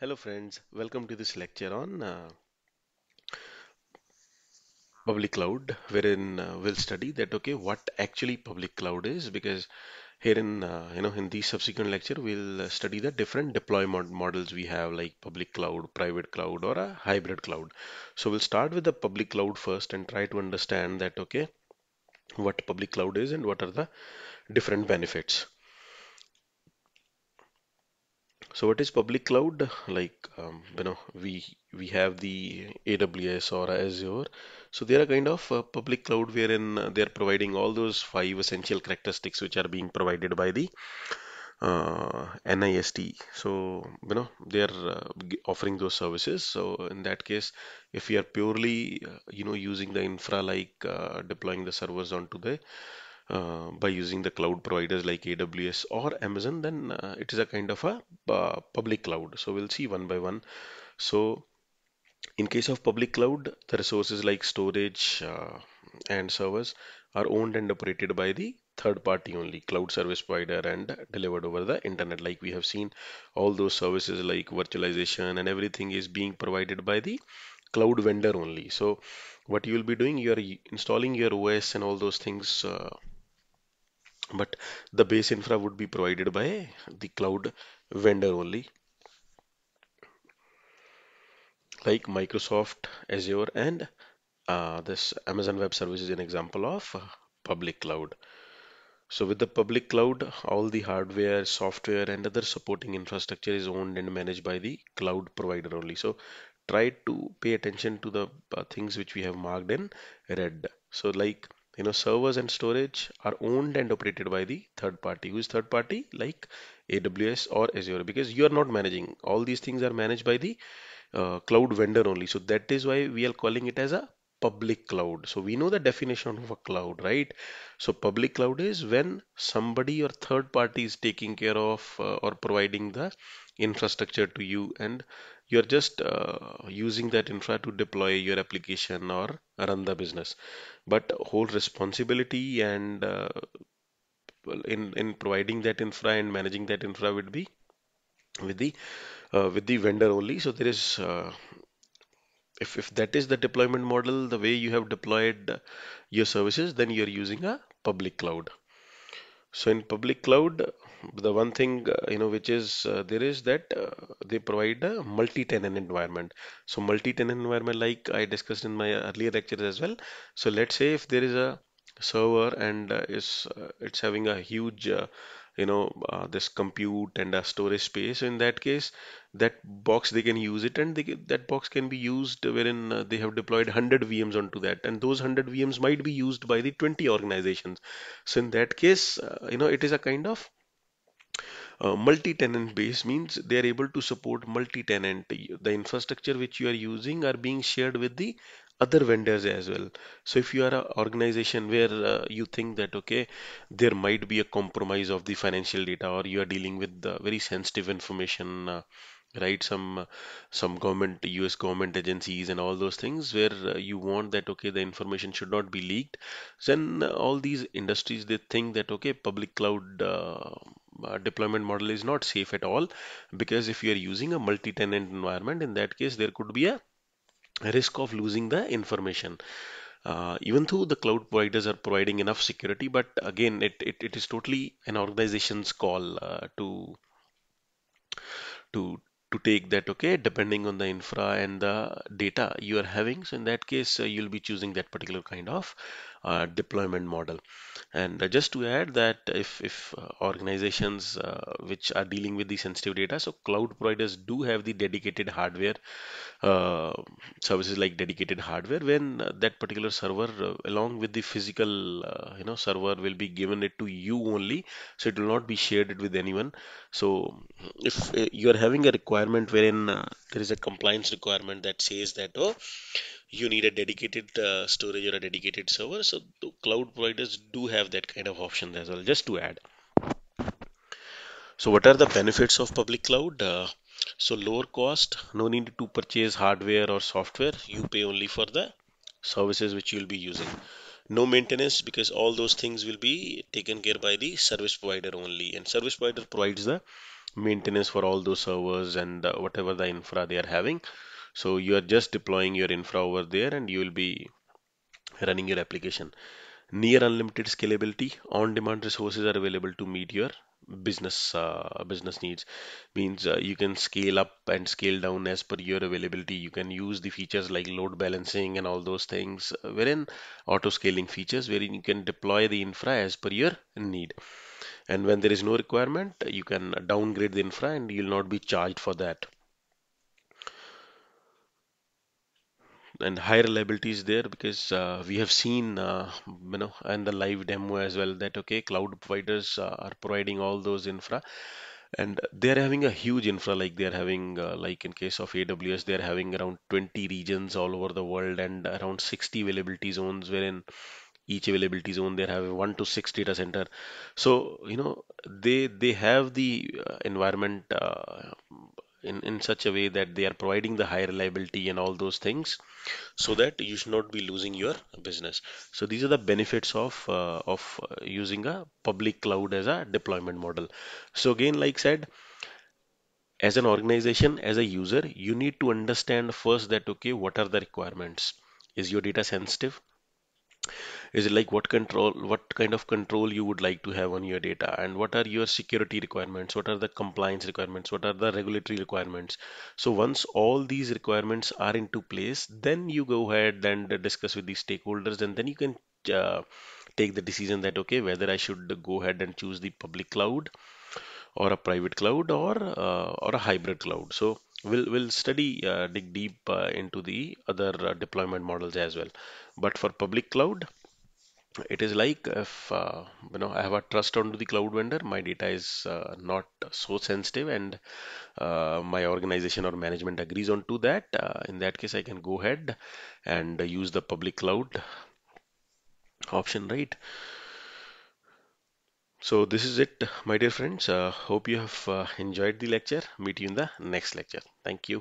Hello friends, welcome to this lecture on uh, public cloud wherein uh, we'll study that okay what actually public cloud is because here in uh, you know in the subsequent lecture we'll uh, study the different deployment models we have like public cloud, private cloud or a hybrid cloud. So we'll start with the public cloud first and try to understand that okay what public cloud is and what are the different benefits so what is public cloud like um, you know we we have the aws or azure so they are kind of a public cloud wherein they are providing all those five essential characteristics which are being provided by the uh, NIST. So you know they are uh, offering those services. So in that case, if you are purely uh, you know using the infra like uh, deploying the servers onto the uh, by using the cloud providers like AWS or Amazon, then uh, it is a kind of a uh, public cloud. So we'll see one by one. So in case of public cloud, the resources like storage uh, and servers are owned and operated by the third party only cloud service provider and delivered over the internet like we have seen all those services like virtualization and everything is being provided by the cloud vendor only so what you will be doing you are installing your os and all those things uh, but the base infra would be provided by the cloud vendor only like Microsoft Azure and uh, this Amazon Web Services is an example of public cloud so with the public cloud all the hardware software and other supporting infrastructure is owned and managed by the cloud provider only so try to pay attention to the uh, things which we have marked in red so like you know servers and storage are owned and operated by the third party who is third party like aws or azure because you are not managing all these things are managed by the uh, cloud vendor only so that is why we are calling it as a public cloud so we know the definition of a cloud right so public cloud is when somebody or third party is taking care of uh, or providing the infrastructure to you and you're just uh, using that infra to deploy your application or run the business but whole responsibility and uh, in in providing that infra and managing that infra would be with the uh, with the vendor only so there is uh, if, if that is the deployment model the way you have deployed your services then you're using a public cloud so in public cloud the one thing uh, you know which is uh, there is that uh, they provide a multi-tenant environment so multi-tenant environment like i discussed in my earlier lectures as well so let's say if there is a server and uh, is uh, it's having a huge you know this compute and a storage space in that case that box they can use it and that box can be used wherein uh, they have deployed 100 vms onto that and those 100 vms might be used by the 20 organizations so in that case uh, you know it is a kind of uh, multi-tenant base means they are able to support multi-tenant the infrastructure which you are using are being shared with the other vendors as well so if you are an organization where uh, you think that okay there might be a compromise of the financial data or you are dealing with very sensitive information uh, right some some government us government agencies and all those things where uh, you want that okay the information should not be leaked then uh, all these industries they think that okay public cloud uh, uh, deployment model is not safe at all because if you are using a multi-tenant environment in that case there could be a risk of losing the information uh, even though the cloud providers are providing enough security but again it, it, it is totally an organization's call uh, to to to take that okay depending on the infra and the data you are having so in that case uh, you'll be choosing that particular kind of uh, deployment model and uh, just to add that if, if uh, organizations uh, which are dealing with the sensitive data so cloud providers do have the dedicated hardware uh, services like dedicated hardware when that particular server along with the physical you know server will be given it to you only so it will not be shared with anyone so if you are having a requirement requirement wherein uh, there is a compliance requirement that says that oh you need a dedicated uh, storage or a dedicated server so cloud providers do have that kind of option as well just to add so what are the benefits of public cloud uh, so lower cost no need to purchase hardware or software you pay only for the services which you'll be using no maintenance because all those things will be taken care by the service provider only and service provider provides the maintenance for all those servers and whatever the infra they are having so you are just deploying your infra over there and you will be running your application near unlimited scalability on demand resources are available to meet your business uh, business needs means uh, you can scale up and scale down as per your availability you can use the features like load balancing and all those things uh, wherein auto scaling features wherein you can deploy the infra as per your need and when there is no requirement you can downgrade the infra and you'll not be charged for that and high reliability is there because uh, we have seen uh, you know and the live demo as well that okay cloud providers uh, are providing all those infra and they're having a huge infra like they're having uh, like in case of aws they're having around 20 regions all over the world and around 60 availability zones wherein each availability zone they have 1 to 6 data center so you know they they have the uh, environment uh, in, in such a way that they are providing the high reliability and all those things so that you should not be losing your business so these are the benefits of uh, of uh, using a public cloud as a deployment model so again like said as an organization as a user you need to understand first that okay what are the requirements is your data sensitive is it like what control what kind of control you would like to have on your data and what are your security requirements what are the compliance requirements what are the regulatory requirements so once all these requirements are into place then you go ahead and discuss with the stakeholders and then you can uh, take the decision that okay whether i should go ahead and choose the public cloud or a private cloud or uh, or a hybrid cloud so We'll, we'll study, uh, dig deep uh, into the other uh, deployment models as well. But for public cloud, it is like if uh, you know I have a trust onto the cloud vendor, my data is uh, not so sensitive, and uh, my organization or management agrees onto that. Uh, in that case, I can go ahead and use the public cloud option, right? So this is it, my dear friends. Uh, hope you have uh, enjoyed the lecture. Meet you in the next lecture. Thank you.